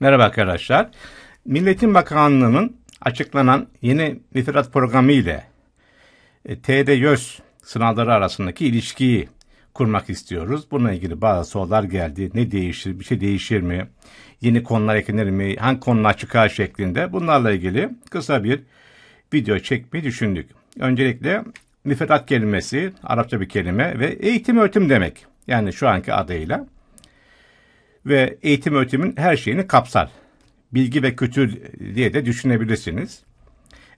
Merhaba arkadaşlar. Milletin Bakanlığı'nın açıklanan yeni müfredat programı ile e, TD sınavları arasındaki ilişkiyi kurmak istiyoruz. Bununla ilgili bazı sorular geldi. Ne değişir, bir şey değişir mi? Yeni konular eklenir mi? Hangi konular çıkar şeklinde. Bunlarla ilgili kısa bir video çekmeyi düşündük. Öncelikle müfredat kelimesi, Arapça bir kelime ve eğitim öğretim demek. Yani şu anki adıyla ve eğitim öğretimin her şeyini kapsar. Bilgi ve kültür diye de düşünebilirsiniz.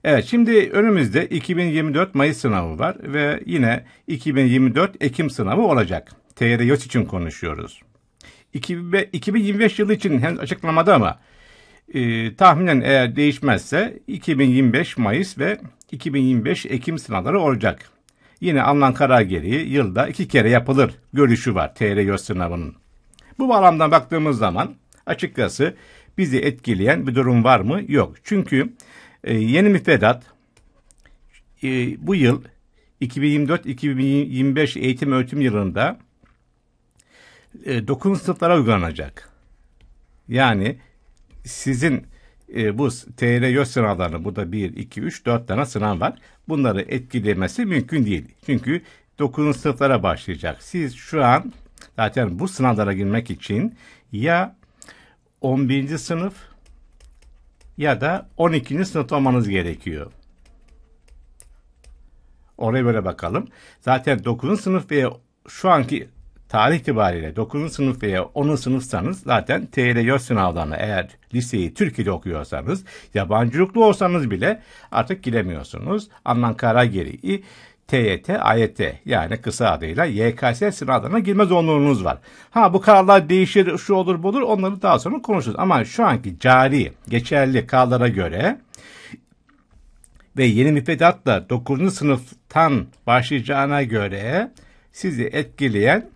Evet şimdi önümüzde 2024 Mayıs sınavı var ve yine 2024 Ekim sınavı olacak. TR YÖS için konuşuyoruz. 2025 yılı için henüz açıklamadı ama e, tahminen eğer değişmezse 2025 Mayıs ve 2025 Ekim sınavları olacak. Yine alınan karar gereği yılda iki kere yapılır görüşü var TR YÖS sınavının. Bu bağlamdan baktığımız zaman açıkçası bizi etkileyen bir durum var mı? Yok. Çünkü e, yeni müfredat e, bu yıl 2024-2025 eğitim öğretim yılında e, dokun sınıflara uygulanacak. Yani sizin e, bu TRY sınavlarını burada 1, 2, 3, 4 tane sınav var. Bunları etkilemesi mümkün değil. Çünkü 9. sınıflara başlayacak. Siz şu an Zaten bu sınavlara girmek için ya 11. sınıf ya da 12. sınıf olmanız gerekiyor. Oraya böyle bakalım. Zaten 9. sınıf veya şu anki tarih itibariyle 9. sınıf veya 10. sınıfsanız zaten TLY sınavlarına eğer liseyi Türkiye'de okuyorsanız yabancılıklı olsanız bile artık giremiyorsunuz. Kara Karageri'yi TYT, AYT yani kısa adıyla YKS sınavlarına girme zorunluluğunuz var. Ha bu kararlar değişir, şu olur bu olur onları daha sonra konuşuruz. Ama şu anki cari, geçerli kararlara göre ve yeni müfredatla 9. sınıftan başlayacağına göre sizi etkileyen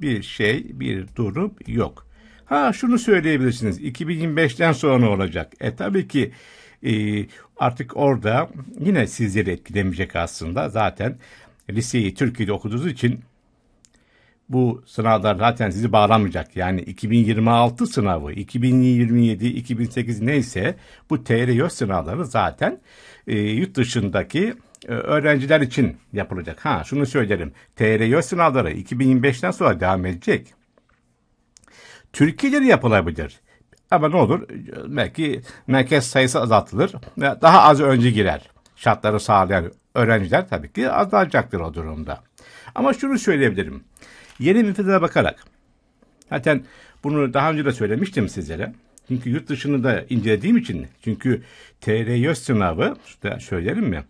bir şey, bir durum yok. Ha şunu söyleyebilirsiniz. 2025'ten sonra olacak? E tabii ki e, Artık orada yine sizleri etkilemeyecek aslında. Zaten liseyi Türkiye'de okuduğunuz için bu sınavlar zaten sizi bağlamayacak. Yani 2026 sınavı, 2027, 2008 neyse bu TRYÖ sınavları zaten e, yurt dışındaki e, öğrenciler için yapılacak. Ha şunu söylerim. TRYÖ sınavları 2025'ten sonra devam edecek. Türkiye'de de yapılabilir. Ama ne olur belki merkez sayısı azaltılır ve daha az önce girer. Şartları sağlayan öğrenciler tabii ki azalacaktır o durumda. Ama şunu söyleyebilirim. Yeni müfredata bakarak zaten bunu daha önce de söylemiştim sizlere. Çünkü yurt dışını da incelediğim için çünkü tr sınavı şurada söyleyelim mi?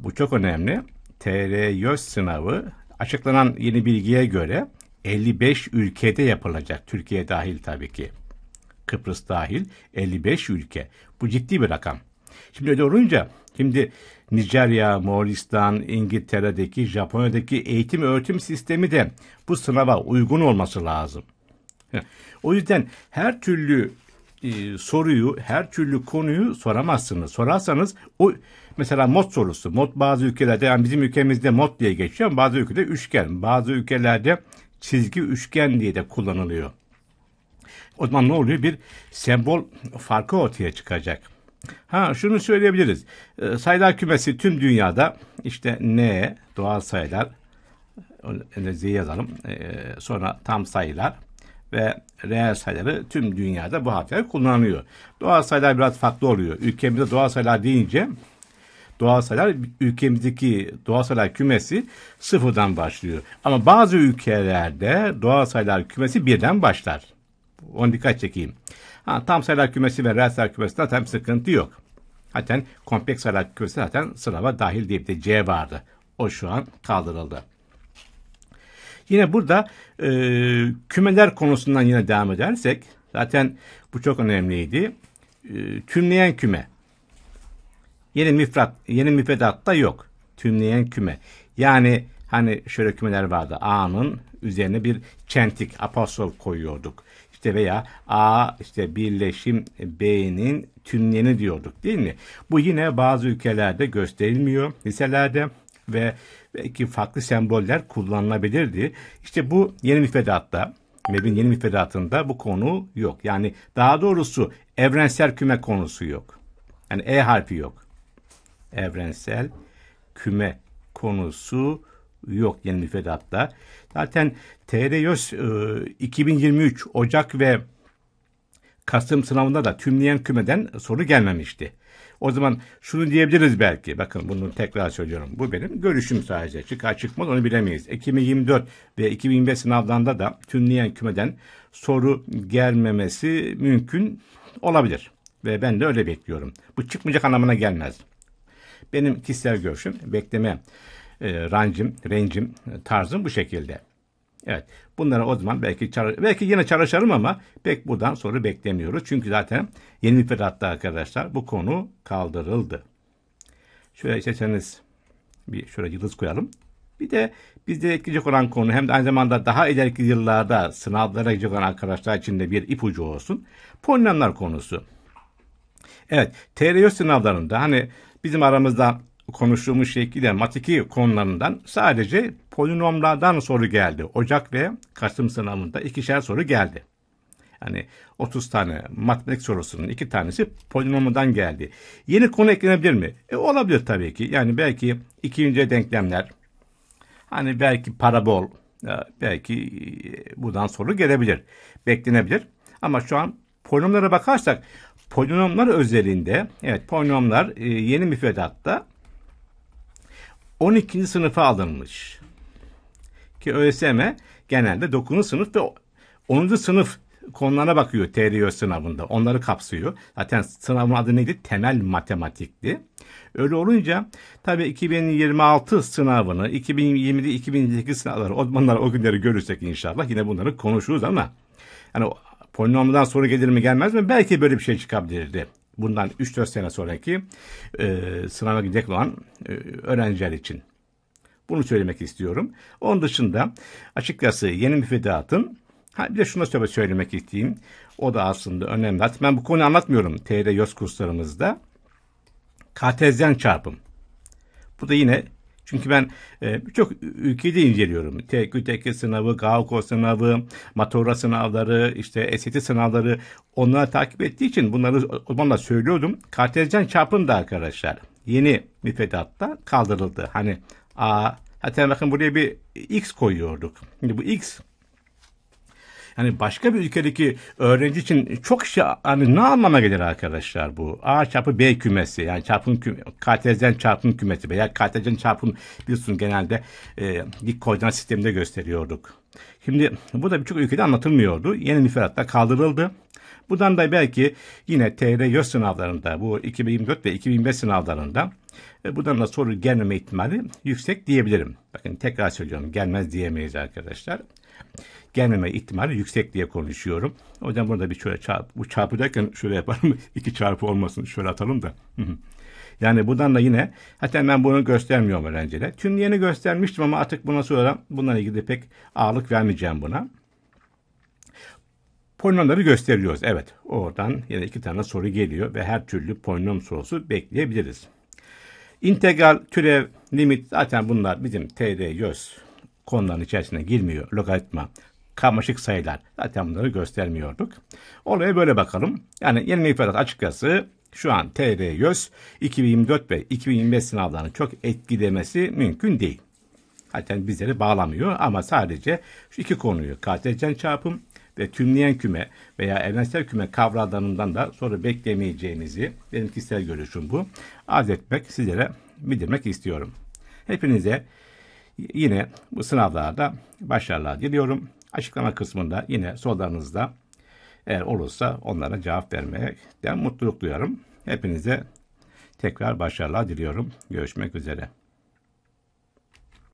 Bu çok önemli. tr sınavı açıklanan yeni bilgiye göre 55 ülkede yapılacak. Türkiye dahil tabii ki. Kıbrıs dahil 55 ülke. Bu ciddi bir rakam. Şimdi öyle olunca şimdi Nijerya, Moğolistan, İngiltere'deki, Japonya'daki eğitim öğretim sistemi de bu sınava uygun olması lazım. o yüzden her türlü e, soruyu, her türlü konuyu soramazsınız. Sorarsanız o mesela mod sorusu, mod bazı ülkelerde yani bizim ülkemizde mod diye geçiyor ama bazı ülkede üçgen, bazı ülkelerde çizgi üçgen diye de kullanılıyor. O zaman ne oluyor? Bir sembol farkı ortaya çıkacak. Ha şunu söyleyebiliriz. E, sayılar kümesi tüm dünyada işte N doğal sayılar Z yazalım. E, sonra tam sayılar ve reel sayıları tüm dünyada bu harfler kullanılıyor. Doğal sayılar biraz farklı oluyor. Ülkemizde doğal sayılar deyince doğal sayılar ülkemizdeki doğal sayılar kümesi sıfırdan başlıyor. Ama bazı ülkelerde doğal sayılar kümesi birden başlar on dikkat çekeyim. Ha, tam sayılar kümesi ve reel sayılar kümesi zaten sıkıntı yok. Zaten kompleks sayılar kümesi zaten sınava dahil diye bir de C vardı. O şu an kaldırıldı. Yine burada e, kümeler konusundan yine devam edersek zaten bu çok önemliydi. E, tümleyen küme. Yeni müfrat, yeni müfredatta yok. Tümleyen küme. Yani hani şöyle kümeler vardı. A'nın, üzerine bir çentik apostol koyuyorduk. İşte veya A işte birleşim B'nin tümleni diyorduk değil mi? Bu yine bazı ülkelerde gösterilmiyor. Liselerde ve belki farklı semboller kullanılabilirdi. İşte bu yeni müfredatta MEB'in yeni müfredatında bu konu yok. Yani daha doğrusu evrensel küme konusu yok. Yani E harfi yok. Evrensel küme konusu yok yeni müfredatta. Zaten TRYOS 2023 e, Ocak ve Kasım sınavında da tümleyen kümeden soru gelmemişti. O zaman şunu diyebiliriz belki. Bakın bunu tekrar söylüyorum. Bu benim görüşüm sadece. Çıkar çıkmaz onu bilemeyiz. 2024 ve 2025 sınavlarında da tümleyen kümeden soru gelmemesi mümkün olabilir. Ve ben de öyle bekliyorum. Bu çıkmayacak anlamına gelmez. Benim kişisel görüşüm bekleme e, rencim, e, tarzım bu şekilde. Evet. Bunlara o zaman belki belki yine çalışırım ama pek buradan soru beklemiyoruz. Çünkü zaten yeni müfredatta arkadaşlar bu konu kaldırıldı. Şöyle isterseniz bir şöyle yıldız koyalım. Bir de bizde etkileyecek olan konu hem de aynı zamanda daha ileriki yıllarda sınavlara gidecek olan arkadaşlar için de bir ipucu olsun. Polinomlar konusu. Evet, TRO sınavlarında hani bizim aramızda konuştuğumuz şekilde matiki konularından sadece polinomlardan soru geldi. Ocak ve Kasım sınavında ikişer soru geldi. Yani 30 tane matematik sorusunun iki tanesi polinomdan geldi. Yeni konu eklenebilir mi? E, olabilir tabii ki. Yani belki ikinci denklemler, hani belki parabol, e, belki e, buradan soru gelebilir, beklenebilir. Ama şu an polinomlara bakarsak polinomlar özelinde, evet polinomlar e, yeni müfredatta 12. sınıfa alınmış. Ki ÖSYM genelde 9. sınıf ve 10. sınıf konularına bakıyor TRO sınavında. Onları kapsıyor. Zaten sınavın adı neydi? Temel matematikti. Öyle olunca tabii 2026 sınavını, 2027, 2028 sınavları, onlar o günleri görürsek inşallah yine bunları konuşuruz ama yani polinomdan soru gelir mi gelmez mi? Belki böyle bir şey çıkabilirdi bundan 3-4 sene sonraki e, sınava gidecek olan e, öğrenciler için. Bunu söylemek istiyorum. Onun dışında açıkçası yeni müfredatın Ha bir de şunu söylemek isteyeyim. O da aslında önemli. Hatta ben bu konuyu anlatmıyorum. TR YÖS kurslarımızda. KTZ'den çarpım. Bu da yine çünkü ben e, birçok ülkede inceliyorum. TQTK sınavı, GAOKO sınavı, Matora sınavları, işte SET sınavları onları takip ettiği için bunları o zaman da söylüyordum. Kartezyen çarpım da arkadaşlar yeni müfredatta kaldırıldı. Hani a, hatta bakın buraya bir X koyuyorduk. Şimdi bu X yani başka bir ülkedeki öğrenci için çok şey hani ne anlama gelir arkadaşlar bu? A çarpı B kümesi yani çarpım küme, kartezyen çarpım kümesi veya kartezyen çarpım biliyorsun genelde e, dik koordinat sisteminde gösteriyorduk. Şimdi bu da birçok ülkede anlatılmıyordu. Yeni müfredatta kaldırıldı. Buradan da belki yine TR YÖS sınavlarında bu 2024 ve 2025 sınavlarında e, buradan da soru gelmeme ihtimali yüksek diyebilirim. Bakın tekrar söylüyorum gelmez diyemeyiz arkadaşlar gelmeme ihtimali yüksek diye konuşuyorum. O yüzden burada bir şöyle çarp, bu çarpı derken şöyle yapalım. iki çarpı olmasın şöyle atalım da. yani buradan da yine hatta ben bunu göstermiyorum öğrencilere. yeni göstermiştim ama artık buna sonra bununla ilgili pek ağırlık vermeyeceğim buna. Polinomları gösteriyoruz. Evet oradan yine iki tane soru geliyor ve her türlü polinom sorusu bekleyebiliriz. İntegral, türev, limit zaten bunlar bizim TD göz konuların içerisine girmiyor. Logaritma, karmaşık sayılar. Zaten bunları göstermiyorduk. Olaya böyle bakalım. Yani yeni müfredat açıkçası şu an TR YÖS 2024 ve 2025 sınavlarını çok etkilemesi mümkün değil. Zaten bizleri bağlamıyor ama sadece şu iki konuyu kartezyen çarpım ve tümleyen küme veya evrensel küme kavramlarından da soru beklemeyeceğinizi benim kişisel görüşüm bu. Arz etmek sizlere bildirmek istiyorum. Hepinize yine bu sınavlarda başarılar diliyorum. Açıklama kısmında yine sorularınızda eğer olursa onlara cevap vermeye vermekten mutluluk duyarım. Hepinize tekrar başarılar diliyorum. Görüşmek üzere.